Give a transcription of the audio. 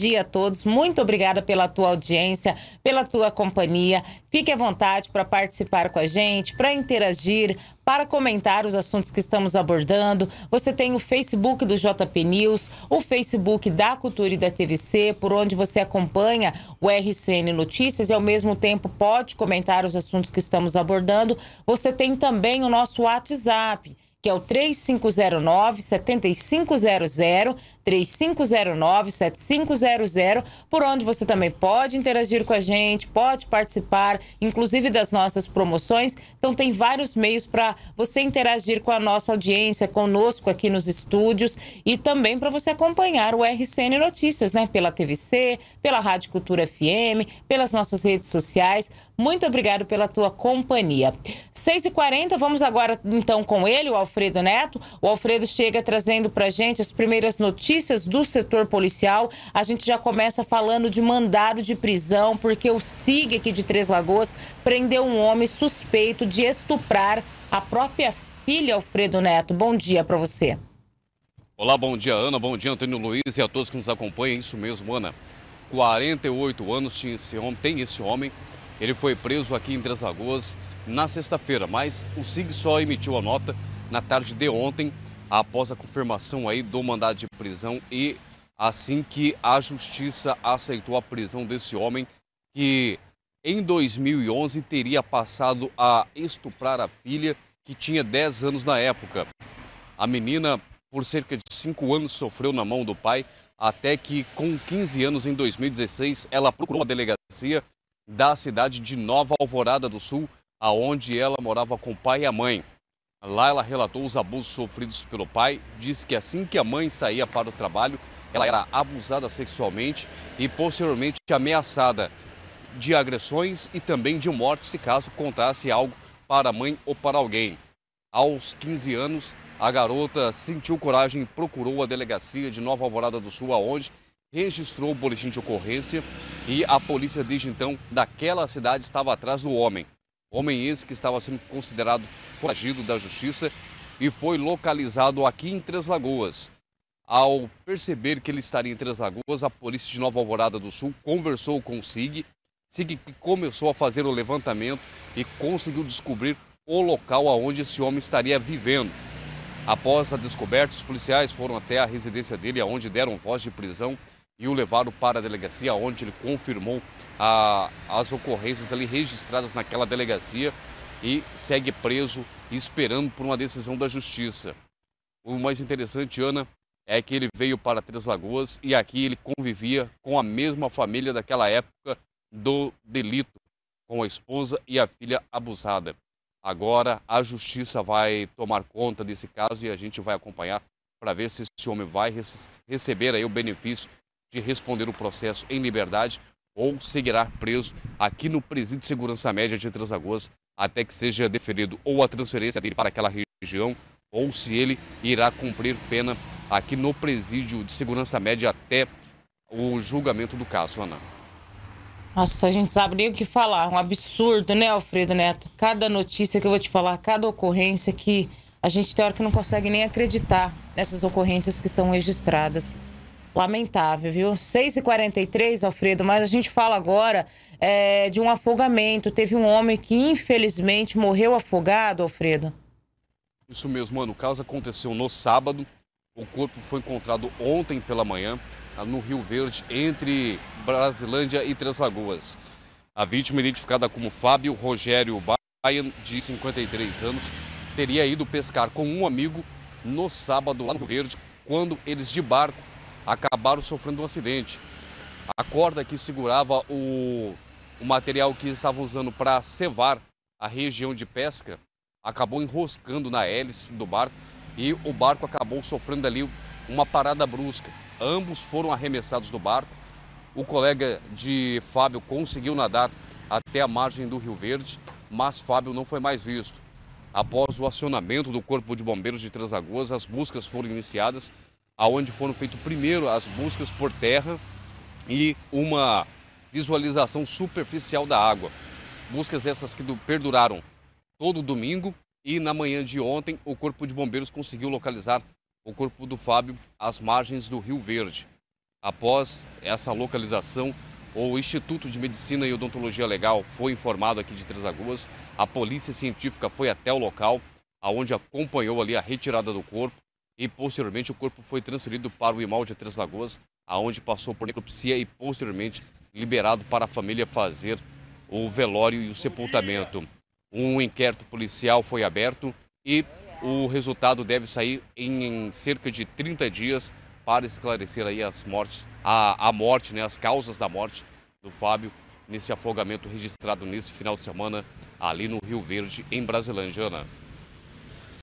dia a todos. Muito obrigada pela tua audiência, pela tua companhia. Fique à vontade para participar com a gente, para interagir, para comentar os assuntos que estamos abordando. Você tem o Facebook do JP News, o Facebook da Cultura e da TVC, por onde você acompanha o RCN Notícias e ao mesmo tempo pode comentar os assuntos que estamos abordando. Você tem também o nosso WhatsApp que é o 3509 7500. 3509-7500, por onde você também pode interagir com a gente, pode participar, inclusive das nossas promoções. Então, tem vários meios para você interagir com a nossa audiência, conosco aqui nos estúdios e também para você acompanhar o RCN Notícias, né? Pela TVC, pela Rádio Cultura FM, pelas nossas redes sociais. Muito obrigado pela tua companhia. 6h40, vamos agora então com ele, o Alfredo Neto. O Alfredo chega trazendo para gente as primeiras notícias notícias do setor policial. A gente já começa falando de mandado de prisão, porque o SIG aqui de Três Lagoas prendeu um homem suspeito de estuprar a própria filha, Alfredo Neto. Bom dia para você. Olá, bom dia, Ana. Bom dia, Antônio Luiz e a todos que nos acompanham. Isso mesmo, Ana. 48 anos tinha esse homem, tem esse homem. Ele foi preso aqui em Três Lagoas na sexta-feira, mas o SIG só emitiu a nota na tarde de ontem após a confirmação aí do mandado de prisão e assim que a justiça aceitou a prisão desse homem que em 2011 teria passado a estuprar a filha que tinha 10 anos na época. A menina, por cerca de 5 anos, sofreu na mão do pai, até que, com 15 anos, em 2016, ela procurou a delegacia da cidade de Nova Alvorada do Sul, aonde ela morava com o pai e a mãe. Lá ela relatou os abusos sofridos pelo pai, disse que assim que a mãe saía para o trabalho, ela era abusada sexualmente e posteriormente ameaçada de agressões e também de morte se caso contasse algo para a mãe ou para alguém. Aos 15 anos, a garota sentiu coragem e procurou a delegacia de Nova Alvorada do Sul, aonde registrou o boletim de ocorrência e a polícia desde então daquela cidade estava atrás do homem. Homem esse que estava sendo considerado foragido da justiça e foi localizado aqui em Três Lagoas. Ao perceber que ele estaria em Três Lagoas, a polícia de Nova Alvorada do Sul conversou com o SIG, SIG que começou a fazer o levantamento e conseguiu descobrir o local aonde esse homem estaria vivendo. Após a descoberta, os policiais foram até a residência dele, aonde deram voz de prisão e o levaram para a delegacia, onde ele confirmou a, as ocorrências ali registradas naquela delegacia e segue preso, esperando por uma decisão da justiça. O mais interessante, Ana, é que ele veio para Três Lagoas e aqui ele convivia com a mesma família daquela época do delito, com a esposa e a filha abusada. Agora a justiça vai tomar conta desse caso e a gente vai acompanhar para ver se esse homem vai receber aí o benefício de responder o processo em liberdade ou seguirá preso aqui no Presídio de Segurança Média de Transagoas até que seja deferido ou a transferência dele para aquela região ou se ele irá cumprir pena aqui no Presídio de Segurança Média até o julgamento do caso, Ana. Nossa, a gente sabe nem o que falar. Um absurdo, né, Alfredo Neto? Cada notícia que eu vou te falar, cada ocorrência que a gente tem hora que não consegue nem acreditar nessas ocorrências que são registradas. Lamentável, viu? 6h43, Alfredo, mas a gente fala agora é, de um afogamento. Teve um homem que infelizmente morreu afogado, Alfredo. Isso mesmo, mano. O caso aconteceu no sábado. O corpo foi encontrado ontem pela manhã ah, no Rio Verde, entre Brasilândia e Três Lagoas. A vítima, identificada como Fábio Rogério Baian, de 53 anos, teria ido pescar com um amigo no sábado lá no Rio Verde, quando eles de barco acabaram sofrendo um acidente. A corda que segurava o, o material que estavam usando para cevar a região de pesca acabou enroscando na hélice do barco e o barco acabou sofrendo ali uma parada brusca. Ambos foram arremessados do barco. O colega de Fábio conseguiu nadar até a margem do Rio Verde, mas Fábio não foi mais visto. Após o acionamento do Corpo de Bombeiros de Três Lagoas, as buscas foram iniciadas aonde foram feitas primeiro as buscas por terra e uma visualização superficial da água. Buscas essas que perduraram todo domingo e na manhã de ontem o Corpo de Bombeiros conseguiu localizar o corpo do Fábio às margens do Rio Verde. Após essa localização, o Instituto de Medicina e Odontologia Legal foi informado aqui de Três Lagoas, a polícia científica foi até o local, aonde acompanhou ali a retirada do corpo e posteriormente o corpo foi transferido para o Imal de Três Lagoas, aonde passou por necropsia e posteriormente liberado para a família fazer o velório e o sepultamento. Um inquérito policial foi aberto e o resultado deve sair em, cerca de 30 dias para esclarecer aí as mortes, a, a morte, né, as causas da morte do Fábio nesse afogamento registrado nesse final de semana ali no Rio Verde, em Brasilândia. Ana.